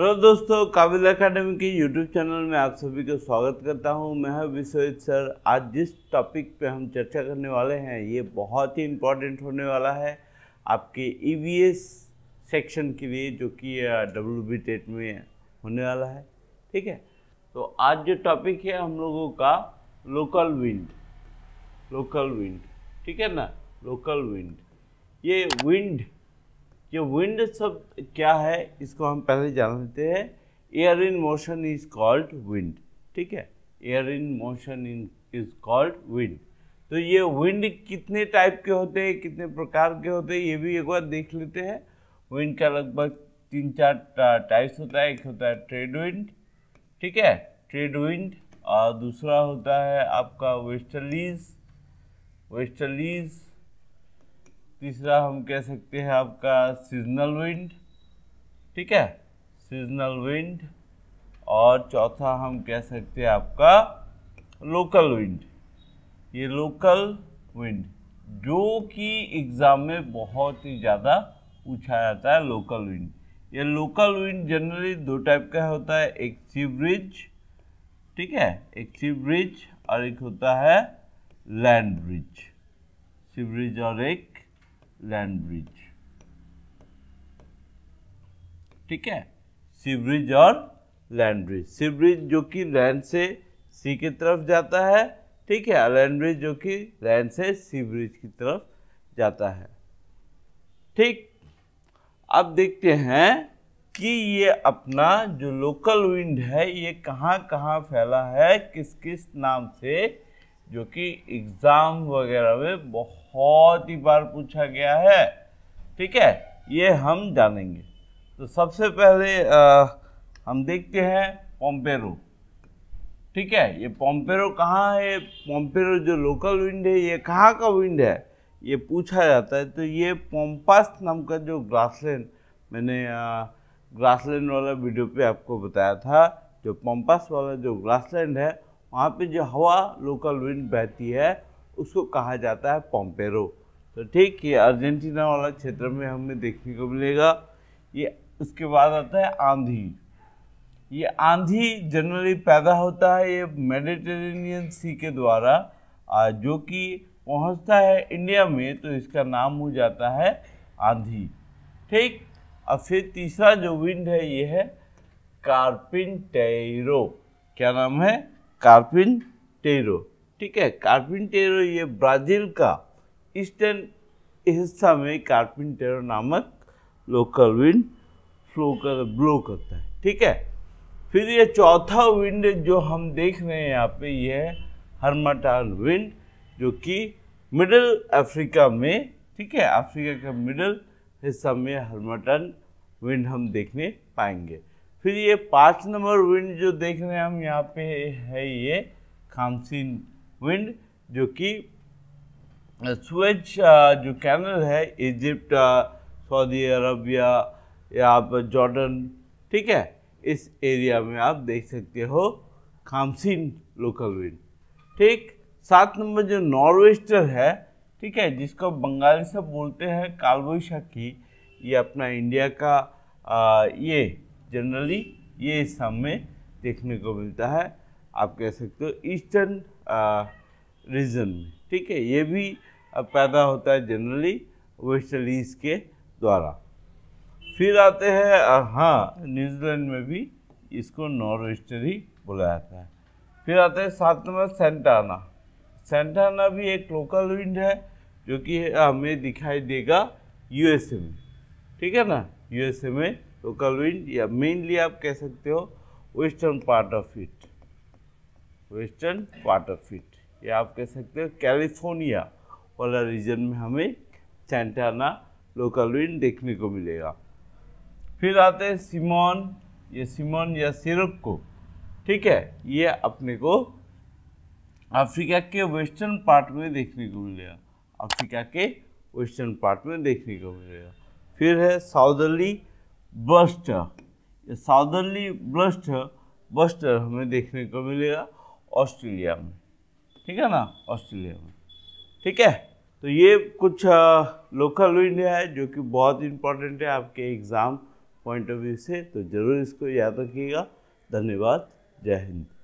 hello दोस्तों काबिल academy के यूट्यूब चैनल में आप सभी का स्वागत करता हूं मैं हूं विश्वजीत सर आज जिस टॉपिक पे हम चर्चा करने वाले हैं ये बहुत ही इम्पोर्टेंट होने वाला है आपके ई e सेक्शन के लिए जो कि डब्ल्यू बी टेट में होने वाला है ठीक है तो आज जो टॉपिक है हम लोगों का लोकल विंड लोकल विंड ठीक है ना लोकल विंड ये विंड ये विंड सब क्या है इसको हम पहले जान लेते हैं air in motion is called wind ठीक है air in motion in is called wind तो ये विंड कितने टाइप के होते हैं कितने प्रकार के होते हैं ये भी एक बार देख लेते हैं विंड का लगभग तीन चार टाइप्स होता है एक होता है ट्रेड विंड ठीक है ट्रेड विंड और दूसरा होता है आपका वेस्टलीज वेस्टर्लीज़ तीसरा हम कह सकते हैं आपका सीजनल विंड ठीक है सीजनल विंड और चौथा हम कह सकते हैं आपका लोकल विंड ये लोकल विंड जो कि एग्ज़ाम में बहुत ही ज़्यादा पूछा जाता है लोकल विंड ये लोकल विंड जनरली दो टाइप का होता है एक ब्रिज ठीक है एक ब्रिज और एक होता है लैंड ब्रिज ब्रिज और एक ब्रिज ठीक है सीब्रिज और लैंड ब्रिज सीवरेज जो कि लैंड से सी की तरफ जाता है ठीक है लैंड ब्रिज जो कि लैंड से सीब्रिज की तरफ जाता है ठीक अब देखते हैं कि ये अपना जो लोकल विंड है ये कहाँ कहाँ फैला है किस किस नाम से जो कि एग्ज़ाम वगैरह में बहुत बहुत ही बार पूछा गया है ठीक है ये हम जानेंगे तो सबसे पहले आ, हम देखते हैं पोम्पेरो ठीक है ये पोम्पेरो कहाँ है पोम्पेरो जो लोकल विंड है ये कहाँ का विंड है ये पूछा जाता है तो ये पोम्पास नाम का जो ग्रासलैंड मैंने ग्रासलैंड वाला वीडियो पे आपको बताया था जो पोम्पास वाला जो ग्रासलैंड है वहाँ पे जो हवा लोकल विंड बहती है उसको कहा जाता है पॉम्पेरो तो ठीक ये अर्जेंटीना वाला क्षेत्र में हमें देखने को मिलेगा ये उसके बाद आता है आंधी ये आंधी जनरली पैदा होता है ये मेडिटेरेनियन सी के द्वारा जो कि पहुंचता है इंडिया में तो इसका नाम हो जाता है आंधी ठीक और फिर तीसरा जो विंड है ये है टेरो क्या नाम है टेरो ठीक है कारपेंटेरो ये ब्राज़ील का ईस्टर्न हिस्सा में कारपेंटेरो नामक लोकल विंड फ्लो कर ब्लो करता है ठीक है फिर ये चौथा विंड जो हम देख रहे हैं यहाँ पे ये है हरमाटाल विंड जो कि मिडल अफ्रीका में ठीक है अफ्रीका का मिडल हिस्सा में हर्माटन विंड हम देखने पाएंगे फिर ये पाँच नंबर विंड जो देख रहे हैं हम यहाँ पे है ये खामसिन विंड जो कि स्वेज uh, uh, जो कैनल है इजिप्ट सऊदी अरबिया या आप जॉर्डन ठीक है इस एरिया में आप देख सकते हो खामसिन लोकल विंड ठीक सात नंबर जो नॉर्वेस्टर है ठीक है जिसको बंगाली से बोलते हैं की ये अपना इंडिया का आ, uh, ये जनरली ये इस में देखने को मिलता है आप कह सकते हो ईस्टर्न रीजन में ठीक है ये भी पैदा होता है जनरली वेस्टलीज के द्वारा फिर आते हैं हाँ न्यूजीलैंड में भी इसको नॉर्थ ही बोला जाता है फिर आते हैं सात नंबर सेंटाना सेंटाना भी एक लोकल विंड है जो कि हमें दिखाई देगा यूएसए में ठीक है ना यूएसए में लोकल विंड या मेनली आप कह सकते हो western part of it western part of it या आप कह सकते हो कैलिफोर्निया वाला रीजन में हमें सेंटाना लोकल विंड देखने को मिलेगा फिर आते हैं सिमोन ये सिमोन या सिरप को ठीक है ये अपने को अफ्रीका के वेस्टर्न पार्ट में देखने को मिलेगा अफ्रीका के वेस्टर्न पार्ट में देखने को मिलेगा फिर है साउदर्ली बस्टर ये साउदर्ली ब्लस्टर बस्टर हमें देखने को मिलेगा ऑस्ट्रेलिया में ठीक है ना ऑस्ट्रेलिया में ठीक है तो ये कुछ लोकल विंड है जो कि बहुत इंपॉर्टेंट है आपके एग्ज़ाम पॉइंट ऑफ व्यू से तो ज़रूर इसको याद रखिएगा धन्यवाद जय हिंद